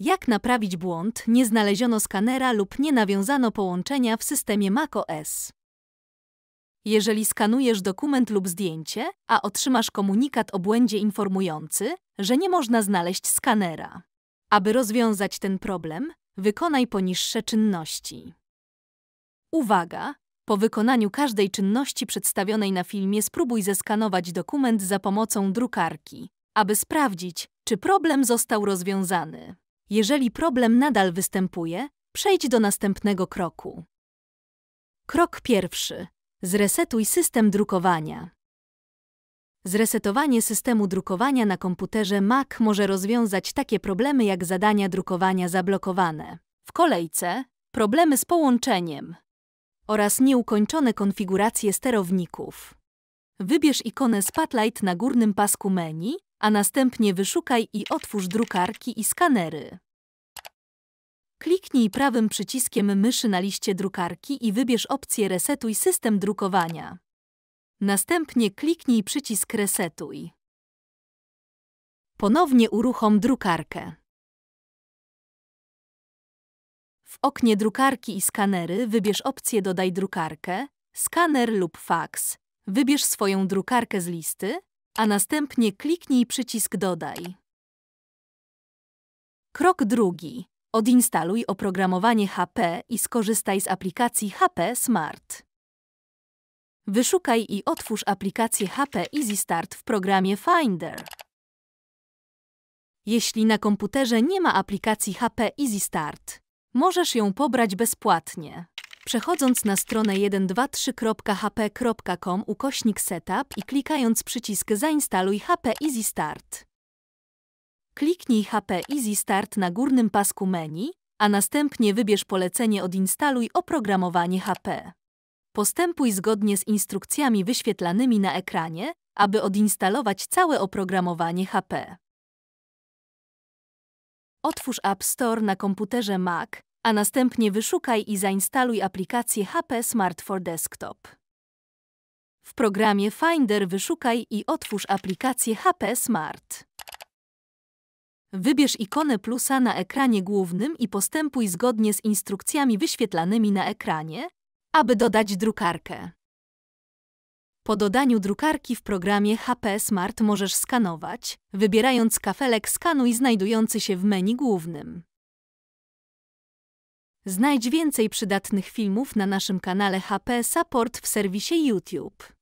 Jak naprawić błąd? Nie znaleziono skanera lub nie nawiązano połączenia w systemie macOS. Jeżeli skanujesz dokument lub zdjęcie, a otrzymasz komunikat o błędzie informujący, że nie można znaleźć skanera. Aby rozwiązać ten problem, wykonaj poniższe czynności. Uwaga! Po wykonaniu każdej czynności przedstawionej na filmie spróbuj zeskanować dokument za pomocą drukarki, aby sprawdzić, czy problem został rozwiązany. Jeżeli problem nadal występuje, przejdź do następnego kroku. Krok pierwszy. Zresetuj system drukowania. Zresetowanie systemu drukowania na komputerze Mac może rozwiązać takie problemy jak zadania drukowania zablokowane. W kolejce problemy z połączeniem oraz nieukończone konfiguracje sterowników. Wybierz ikonę Spotlight na górnym pasku menu a następnie wyszukaj i otwórz drukarki i skanery. Kliknij prawym przyciskiem myszy na liście drukarki i wybierz opcję Resetuj system drukowania. Następnie kliknij przycisk Resetuj. Ponownie uruchom drukarkę. W oknie drukarki i skanery wybierz opcję Dodaj drukarkę, skaner lub faks. Wybierz swoją drukarkę z listy a następnie kliknij przycisk Dodaj. Krok drugi. Odinstaluj oprogramowanie HP i skorzystaj z aplikacji HP Smart. Wyszukaj i otwórz aplikację HP Easy Start w programie Finder. Jeśli na komputerze nie ma aplikacji HP Easy Start, możesz ją pobrać bezpłatnie. Przechodząc na stronę 123.hp.com ukośnik setup i klikając przycisk zainstaluj HP Easy Start. Kliknij HP Easy Start na górnym pasku menu, a następnie wybierz polecenie odinstaluj oprogramowanie HP. Postępuj zgodnie z instrukcjami wyświetlanymi na ekranie, aby odinstalować całe oprogramowanie HP. Otwórz App Store na komputerze Mac a następnie wyszukaj i zainstaluj aplikację HP Smart for Desktop. W programie Finder wyszukaj i otwórz aplikację HP Smart. Wybierz ikonę plusa na ekranie głównym i postępuj zgodnie z instrukcjami wyświetlanymi na ekranie, aby dodać drukarkę. Po dodaniu drukarki w programie HP Smart możesz skanować, wybierając kafelek skanuj znajdujący się w menu głównym. Znajdź więcej przydatnych filmów na naszym kanale HP Support w serwisie YouTube.